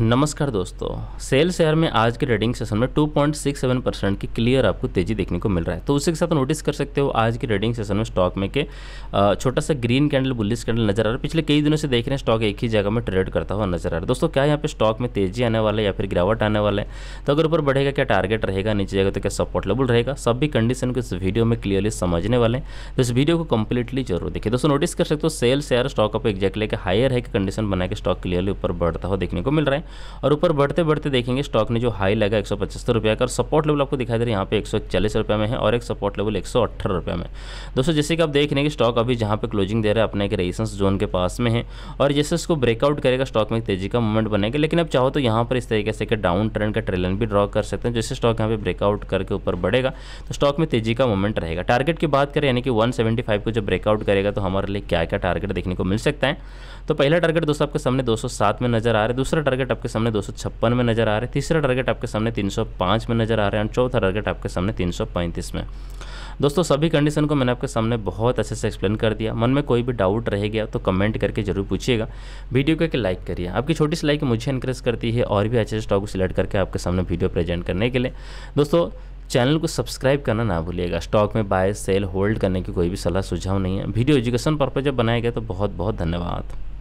नमस्कार दोस्तों sell share में आज के ट्रेडिंग सेशन में 2.67 परसेंट की क्लियर आपको तेजी देखने को मिल रहा है तो उसी के साथ नोटिस कर सकते हो आज के ट्रेडिंग सेशन में स्टॉक में के छोटा सा ग्रीन कैंडल बुलिस कैंडल नजर आ रहा है पिछले कई दिनों से देख रहे हैं स्टॉक एक ही जगह में ट्रेड करता हुआ नजर आ रहा है दोस्तों क्या यहाँ पे स्टॉक में तेजी आने वाला है या फिर गिरावट आने वाला है तो अगर ऊपर बढ़ेगा क्या टारगेट रहेगा नीचे जाएगा तो क्या सपोर्ट लेवल रहेगा सभी कंडीशन को इस वीडियो में क्लियरली समझने वाले हैं तो इस वीडियो को कंप्लीटली जरूर देखिए दोस्तों नोटिस कर सकते हो सेल शेयर स्टॉक आप एग्जैक्टली हायर है कि कंडीशन बना के स्टॉक क्लियरली ऊपर बढ़ता हुआ देखने को मिल रहा है और ऊपर बढ़ते बढ़ते देखेंगे स्टॉक ने जो हाई लगा एक सौ का और सपोर्ट लेवल आपको दिखाई दे रहा है यहाँ पे एक सौ में है और एक सपोर्ट लेवल एक सौ में दोस्तों जैसे कि आप देख रहे हैं कि स्टॉक अभी जहाँ पे क्लोजिंग दे रहा है अपने एक रेसेंस जोन के पास में है और जैसे उसको ब्रेकआउट करेगा स्टॉक में तेजी का मूवमेंट बनेगा लेकिन अब चाहो तो यहाँ पर इस तरीके से कि डाउन ट्रेंड का ट्रेलन भी ड्रॉ कर सकते हैं जैसे स्टॉक यहाँ पर ब्रेकआउट करके ऊपर बढ़ेगा तो स्टॉक में तेजी का मूवमेंट रहेगा टारगेट की बात करें यानी कि वन को जब ब्रेकआउट करेगा तो हमारे लिए क्या क्या टारगेट देखने को मिल सकता है तो पहला टारगेट दोस्तों आपके सामने 207 में नजर आ रहा है दूसरा टारगेट आपके सामने 256 में नजर आ रहा है तीसरा टारगेट आपके सामने 305 में नजर आ रहा है और चौथा टारगेट आपके सामने 335 में दोस्तों सभी कंडीशन को मैंने आपके सामने बहुत अच्छे से एक्सप्लेन कर दिया मन में कोई भी डाउट रह गया तो कमेंट करके जरूर पूछिएगा वीडियो को एक लाइक करिए आपकी छोटी सी लाइक मुझे इंक्रेज करती है और भी अच्छे से स्टॉक सिलेक्ट करके आपके सामने वीडियो प्रेजेंट करने के लिए दोस्तों चैनल को सब्सक्राइब करना ना भूलिएगा स्टॉक में बाय सेल होल्ड करने की कोई भी सलाह सुझाव नहीं है वीडियो एजुकेशन पर्पज जब बनाया गया तो बहुत बहुत धन्यवाद